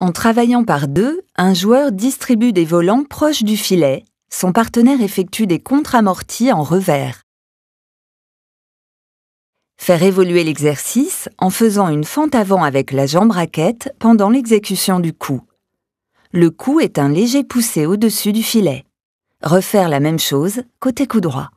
En travaillant par deux, un joueur distribue des volants proches du filet. Son partenaire effectue des contre-amortis en revers. Faire évoluer l'exercice en faisant une fente avant avec la jambe raquette pendant l'exécution du coup. Le coup est un léger poussé au-dessus du filet. Refaire la même chose côté coup droit.